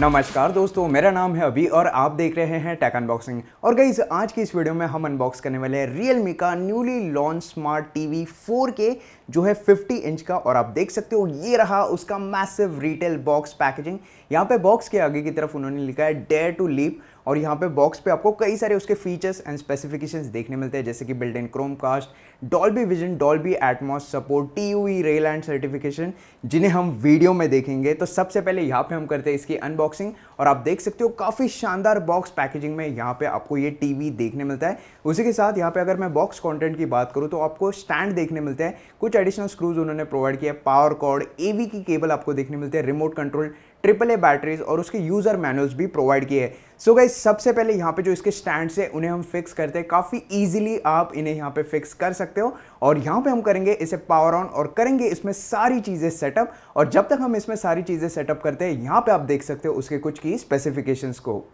नमस्कार दोस्तों मेरा नाम है अभी और आप देख रहे हैं टैक अनबॉक्सिंग और गई आज की इस वीडियो में हम अनबॉक्स करने वाले हैं रियलमी का newly launch smart TV 4K जो है 50 इंच का और आप देख सकते हो ये रहा उसका मैसिव रिटेल बॉक्स पैकेजिंग यहाँ पे बॉक्स के आगे की तरफ उन्होंने लिखा है डेयर टू लीप और यहाँ पे बॉक्स पे आपको कई सारे उसके फीचर्स एंड स्पेसिफिकेशंस देखने मिलते हैं जैसे कि built in Chromecast Dolby vision Dolby Atmos support T U rail and certification जिन्हें हम वीडियो में देखेंगे तो सबसे पहले यहाँ पे हम करते हैं इसकी अनबॉक्सिंग और आप देख सकते हो काफ़ी शानदार बॉक्स पैकेजिंग में यहाँ पे आपको ये टी देखने मिलता है उसी के साथ यहाँ पे अगर मैं बॉक्स कॉन्टेंट की बात करूँ तो आपको स्टैंड देखने मिलते हैं कुछ एडिशनल स्क्रूज उन्होंने प्रोवाइड किया पावर कॉर्ड एवी की केबल आपको देखने मिलते हैं remote control triple A batteries और उसके यूज़र मैनुअल्स भी प्रोवाइड किए हैं सो गई सबसे पहले यहाँ पे जो इसके स्टैंड से उन्हें हम फिक्स करते हैं काफ़ी ईजिली आप इन्हें यहाँ पे फिक्स कर सकते हो और यहाँ पे हम करेंगे इसे पावर ऑन और करेंगे इसमें सारी चीज़ें सेटअप और जब तक हम इसमें सारी चीज़ें सेटअप करते हैं यहाँ पे आप देख सकते हो उसके कुछ की स्पेसिफिकेशंस को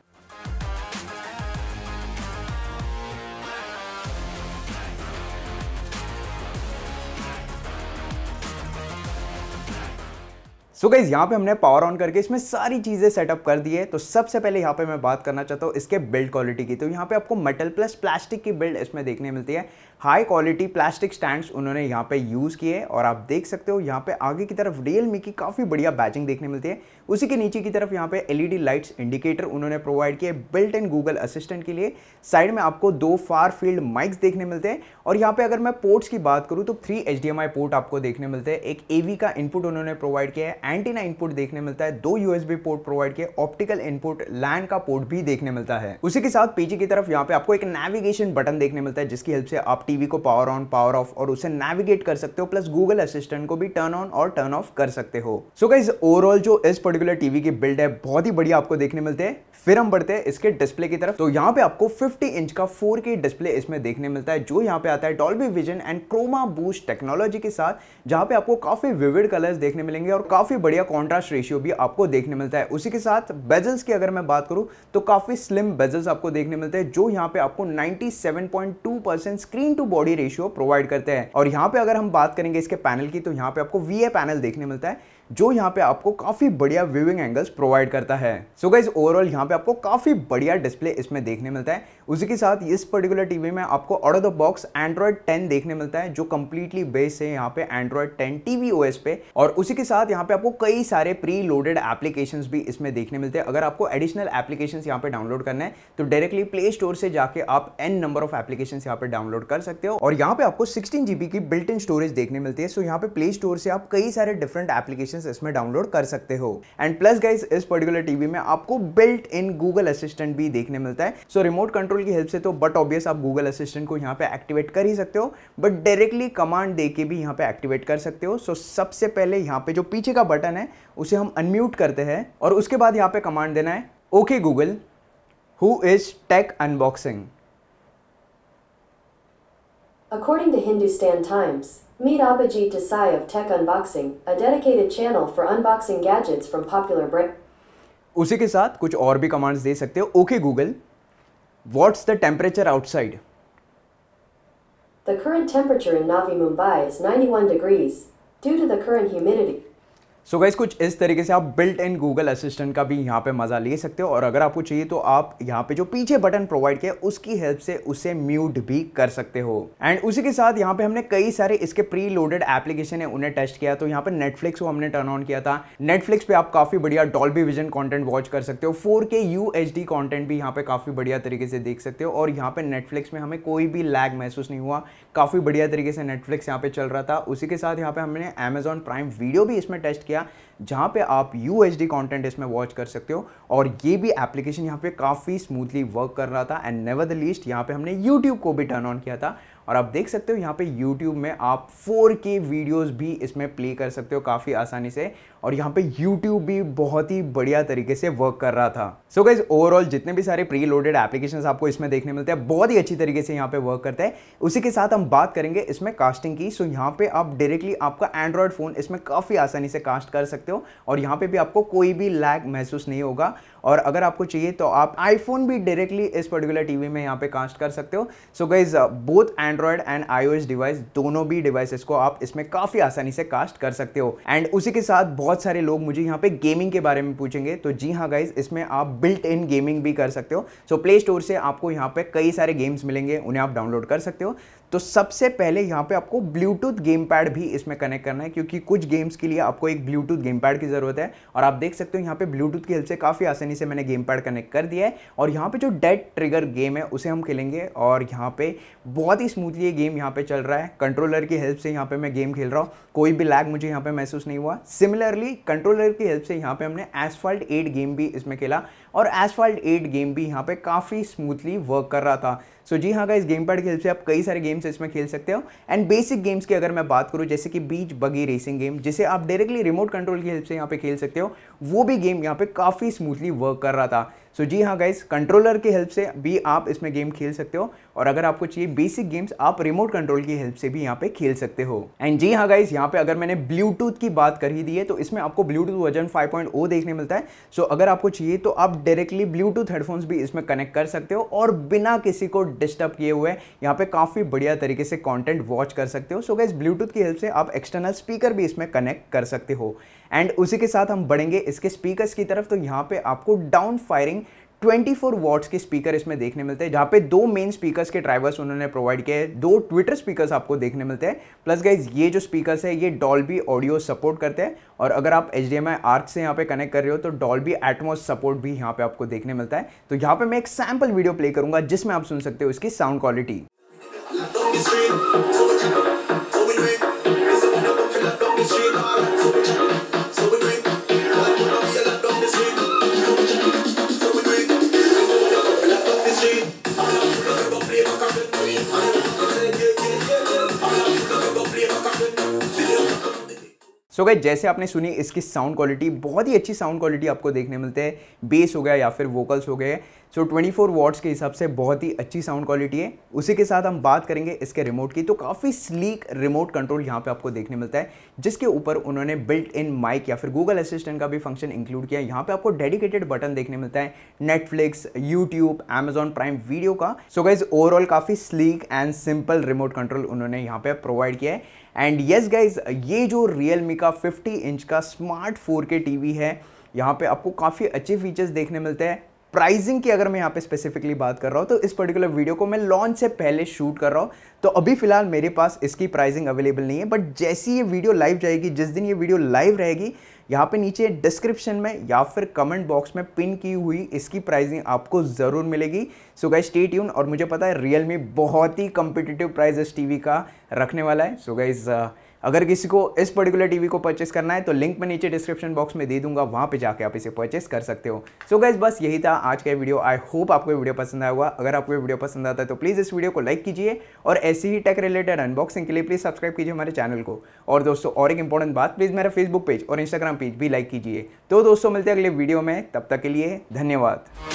सो गाइज यहाँ पे हमने पावर ऑन करके इसमें सारी चीज़ें सेटअप कर दी है तो सबसे पहले यहाँ पे मैं बात करना चाहता हूँ इसके बिल्ड क्वालिटी की तो यहाँ पे आपको मेटल प्लस प्लास्टिक की बिल्ड इसमें देखने मिलती है हाई क्वालिटी प्लास्टिक स्टैंड्स उन्होंने यहाँ पे यूज़ किए और आप देख सकते हो यहाँ पे आगे की तरफ रियल की काफ़ी बढ़िया बैचिंग देखने मिलती है उसी के नीचे की तरफ यहाँ पे एलईडी लाइट्स इंडिकेटर उन्होंने प्रोवाइड किए बिल्ट इन गूगल असिस्टेंट के लिए साइड में आपको दो फार फील्ड माइक्स देखने मिलते हैं और यहाँ पे अगर मैं पोर्ट्स की बात करूँ तो थ्री एच पोर्ट आपको देखने मिलते हैं एक ए का इनपुट उन्होंने प्रोवाइड किया है एंटीना इनपुट देखने मिलता है दो यूएसबी पोर्ट प्रोवाइड किए ऑप्टिकल इनपुट लैंड का पोर्ट भी देखने मिलता है उसी के साथ पीछे की तरफ यहाँ पे आपको एक नेविगेशन बटन देखने मिलता है जिसकी हेल्प से आप टीवी को पावर ऑन पावर ऑफ और उसे नेविगेट कर सकते हो प्लस गूगल असिस्टेंट को भी टर्न ऑन और टर्न ऑफ कर सकते हो सो गाइज ओवरऑल जो इस पर्टिकुलर टीवी की बिल्ड है बहुत ही बढ़िया आपको देखने मिलते हैं फिर हम बढ़ते हैं इसके डिस्प्ले की तरफ तो यहाँ पे आपको 50 इंच का 4K डिस्प्ले इसमें देखने मिलता है जो यहाँ पे आता है Dolby vision and chroma boost technology के साथ जहाँ पे आपको काफी विविड कलर्स देखने मिलेंगे और काफी बढ़िया कॉन्ट्रास्ट रेशियो भी आपको देखने मिलता है उसी के साथ बेजल्स की अगर मैं बात करूँ तो काफ़ी स्लिम बेजल्स आपको देखने मिलते हैं जो यहाँ पे आपको 97.2 percent screen to body ratio provide करते हैं और यहाँ पे अगर हम बात करेंगे इसके पैनल की तो यहाँ पे आपको वी पैनल देखने मिलता है जो यहाँ पे आपको काफ़ी बढ़िया व्यूइंग एंगल्स प्रोवाइड करता है सो गाइज ओवरऑल यहाँ पे आपको काफ़ी बढ़िया डिस्प्ले इसमें देखने मिलता है उसी के साथ इस पर्टिकुलर टीवी में आपको out of the box Android 10 देखने मिलता है जो कम्प्लीटली बेस्ड है यहाँ पे एंड्रॉयड 10 टीवी ओएस पे और उसी के साथ यहाँ पे आपको कई सारे प्री लोडेड एप्लीकेशन भी इसमें देखने मिलते हैं अगर आपको एडिशनल एप्लीकेशन यहाँ पे डाउनलोड करना है तो डायरेक्टली प्ले स्टोर से जाके आप एन नंबर ऑफ एप्लीकेशन यहाँ पे डाउनलोड कर सकते हो और यहाँ पे आपको सिक्सटीन की बिल्ट इन स्टोरेज देखने मिलती है सो यहाँ पे प्ले स्टोर से आप कई सारे डिफरेंट एप्लीकेशन एप्लीकेशन इसमें डाउनलोड कर सकते हो एंड प्लस गाइज इस पर्टिकुलर टीवी में आपको बिल्ट इन गूगल असिस्टेंट भी देखने मिलता है सो रिमोट कंट्रोल की हेल्प से तो बट ऑब्वियस आप गूगल असिस्टेंट को यहाँ पे एक्टिवेट कर ही सकते हो बट डायरेक्टली कमांड दे भी यहाँ पे एक्टिवेट कर सकते हो सो so, सबसे पहले यहाँ पे जो पीछे का बटन है उसे हम अनम्यूट करते हैं और उसके बाद यहाँ पे कमांड देना है okay Google who is tech unboxing According to Hindustan Times, meet Abhijit Desai of Tech Unboxing, a dedicated channel for unboxing gadgets from popular brands. उसी के साथ कुछ और भी कमांड्स दे सकते हो okay Google what's the temperature outside The current temperature in Navi Mumbai is 91 degrees due to the current humidity. So so guys कुछ इस तरीके से आप बिल्ट इन गूगल असिस्टेंट का भी यहाँ पे मज़ा ले सकते हो और अगर आपको चाहिए तो आप यहाँ पे जो पीछे बटन प्रोवाइड किया उसकी हेल्प से उसे म्यूट भी कर सकते हो एंड उसी के साथ यहाँ पे हमने कई सारे इसके प्री लोडेड एप्लीकेशन है उन्हें टेस्ट किया तो यहाँ पे नेटफ्लिक्स को हमने टर्न ऑन किया था नेटफ्लिक्स पे आप काफ़ी बढ़िया डॉल्बी विजन कॉन्टेंट वॉच कर सकते हो फोर के यू एच डी कॉन्टेंट भी यहाँ पे काफ़ी बढ़िया तरीके से देख सकते हो और यहाँ पे नेटफ्लिक्स में हमें कोई भी लैग महसूस नहीं हुआ काफ़ी बढ़िया तरीके से नेटफ्लिक्स यहाँ पे चल रहा था उसी के साथ यहाँ पे हमने अमेजॉन प्राइम वीडियो भी इसमें टेस्ट किया किया जहाँ पे आप यू एच डी कॉन्टेंट इसमें वॉच कर सकते हो और ये भी एप्लीकेशन यहाँ पे काफ़ी स्मूथली वर्क कर रहा था एंड नेवर द लीस्ट यहाँ पे हमने यूट्यूब को भी टर्न ऑन किया था और आप देख सकते हो यहाँ पे YouTube में आप 4K वीडियोस भी इसमें प्ले कर सकते हो काफ़ी आसानी से और यहाँ पे YouTube भी बहुत ही बढ़िया तरीके से वर्क कर रहा था सो गाइज ओवरऑल जितने भी सारे प्री लोडेड एप्लीकेशन आपको इसमें देखने मिलते हैं बहुत ही अच्छी तरीके से यहाँ पे वर्क करता है उसी के साथ हम बात करेंगे इसमें कास्टिंग की सो यहाँ पे आप डायरेक्टली आपका एंड्रॉयड फ़ोन इसमें काफ़ी आसानी से कास्ट कर सकते हो और यहाँ पे भी आपको कोई भी लैग महसूस नहीं होगा और अगर आपको चाहिए तो आप आईफोन भी डायरेक्टली इस पर्टिकुलर टीवी में यहाँ पे कास्ट कर सकते हो so guys both and Android and iOS device दोनों भी डिवाइसेस को आप इसमें काफ़ी आसानी से कास्ट कर सकते हो एंड उसी के साथ बहुत सारे लोग मुझे यहाँ पे गेमिंग के बारे में पूछेंगे तो जी हाँ गाइज इसमें आप बिल्ट इन गेमिंग भी कर सकते हो सो प्ले स्टोर से आपको यहाँ पे कई सारे गेम्स मिलेंगे उन्हें आप डाउनलोड कर सकते हो तो सबसे पहले यहाँ पे आपको ब्लूटूथ गेम पैड भी इसमें कनेक्ट करना है क्योंकि कुछ गेम्स के लिए आपको एक ब्लूटूथ गेम पैड की ज़रूरत है और आप देख सकते हो यहाँ पे ब्लूटूथ की हेल्प से काफ़ी आसानी से मैंने गेम पैड कनेक्ट कर दिया है और यहाँ पे जो डेड ट्रिगर गेम है उसे हम खेलेंगे और यहाँ पे बहुत ही स्मूथली ये गेम यहाँ पे चल रहा है कंट्रोलर की हेल्प से यहाँ पे मैं गेम खेल रहा हूँ कोई भी लैग मुझे यहाँ पे महसूस नहीं हुआ सिमिलरली कंट्रोलर की हेल्प से यहाँ पे हमने एसफॉल्ट एट गेम भी इसमें खेला और एसफॉल्ट एट गेम भी यहाँ पे काफ़ी स्मूथली वर्क कर रहा था सो so, जी हाँ गाइस गेम पैड खेल से आप कई सारे गेम्स इसमें खेल सकते हो एंड बेसिक गेम्स की अगर मैं बात करूँ जैसे कि बीच बगी रेसिंग गेम जिसे आप डायरेक्टली रिमोट कंट्रोल की हेल्प से यहाँ पे खेल सकते हो वो भी गेम यहाँ पे काफ़ी स्मूथली वर्क कर रहा था सो so, जी हाँ गाइस कंट्रोलर की हेल्प से भी आप इसमें गेम खेल सकते हो और अगर आपको चाहिए बेसिक गेम्स आप रिमोट कंट्रोल की हेल्प से भी यहाँ पे खेल सकते हो एंड जी हाँ गाइज यहाँ पे अगर मैंने ब्लूटूथ की बात कर ही दी है तो इसमें आपको ब्लूटूथ वर्जन 5.0 देखने मिलता है सो so, अगर आपको चाहिए तो आप डायरेक्टली ब्लूटूथ हेडफोन्स भी इसमें कनेक्ट कर सकते हो और बिना किसी को डिस्टर्ब किए हुए यहाँ पे काफ़ी बढ़िया तरीके से कॉन्टेंट वॉच कर सकते हो सो गाइज ब्लूटूथ की हेल्प से आप एक्सटर्नल स्पीकर भी इसमें कनेक्ट कर सकते हो एंड उसी के साथ हम बढ़ेंगे इसके स्पीकर्स की तरफ तो यहाँ पे आपको डाउन फायरिंग 24 वॉट्स के स्पीकर इसमें देखने मिलते हैं जहाँ पे दो मेन स्पीकर्स के ड्राइवर्स उन्होंने प्रोवाइड किए हैं दो ट्विटर स्पीकर्स आपको देखने मिलते हैं प्लस गाइज ये जो स्पीकर्स है ये डॉल्बी ऑडियो सपोर्ट करते हैं और अगर आप एच डी आर्क से यहाँ पे कनेक्ट कर रहे हो तो डॉल्बी एटमोस सपोर्ट भी यहाँ पे आपको देखने मिलता है तो यहाँ पे मैं एक सैम्पल वीडियो प्ले करूंगा जिसमें आप सुन सकते हो इसकी sound quality Don't be so so गए जैसे आपने सुनी इसकी साउंड क्वालिटी बहुत ही अच्छी साउंड क्वालिटी आपको देखने मिलते हैं बेस हो गया या फिर वोकल्स हो गए सो so 24 फोर वॉट्स के हिसाब से बहुत ही अच्छी साउंड क्वालिटी है उसी के साथ हम बात करेंगे इसके रिमोट की तो काफ़ी स्लीक रिमोट कंट्रोल यहाँ पे आपको देखने मिलता है जिसके ऊपर उन्होंने बिल्ट इन माइक या फिर गूगल असिस्टेंट का भी फंक्शन इंक्लूड किया है यहाँ पर आपको डेडिकेटेड बटन देखने मिलता है Netflix YouTube Amazon Prime video का सो गाइज ओवरऑल काफ़ी sleek and simple remote control उन्होंने यहाँ पर प्रोवाइड किया है एंड येस गाइज ये जो रियल मी का 50 इंच का स्मार्ट 4K टीवी है यहाँ पे आपको काफ़ी अच्छे फीचर्स देखने मिलते हैं प्राइसिंग की अगर मैं यहाँ पे स्पेसिफिकली बात कर रहा हूँ तो इस पर्टिकुलर वीडियो को मैं लॉन्च से पहले शूट कर रहा हूँ तो अभी फिलहाल मेरे पास इसकी प्राइसिंग अवेलेबल नहीं है बट जैसी ये वीडियो लाइव जाएगी जिस दिन ये वीडियो लाइव रहेगी यहाँ पे नीचे डिस्क्रिप्शन में या फिर कमेंट बॉक्स में पिन की हुई इसकी प्राइसिंग आपको ज़रूर मिलेगी सो गाइज स्टे ट्यून और मुझे पता है रियल बहुत ही कम्पिटिटिव प्राइस इस टी का रखने वाला है सो so गाइज़ अगर किसी को इस पर्टिकुलर टीवी को परचेस करना है तो लिंक मैं नीचे डिस्क्रिप्शन बॉक्स में दे दूंगा वहाँ पे जाके आप इसे परचेस कर सकते हो सो so गैस बस यही था आज का वीडियो आई होप आपको वीडियो पसंद आया होगा अगर आपको वीडियो पसंद आता है तो प्लीज़ इस वीडियो को लाइक कीजिए और ऐसी ही टेक रिलेटेड अनबॉक्सिंग के लिए प्लीज़ सब्सक्राइब कीजिए हमारे चैनल को और दोस्तों और एक इंपॉर्टेंट बात प्लीज़ मेरा फेसबुक पेज और इंस्टाग्राम पेज भी लाइक कीजिए तो दोस्तों मिलते हैं अगले वीडियो में तब तक के लिए धन्यवाद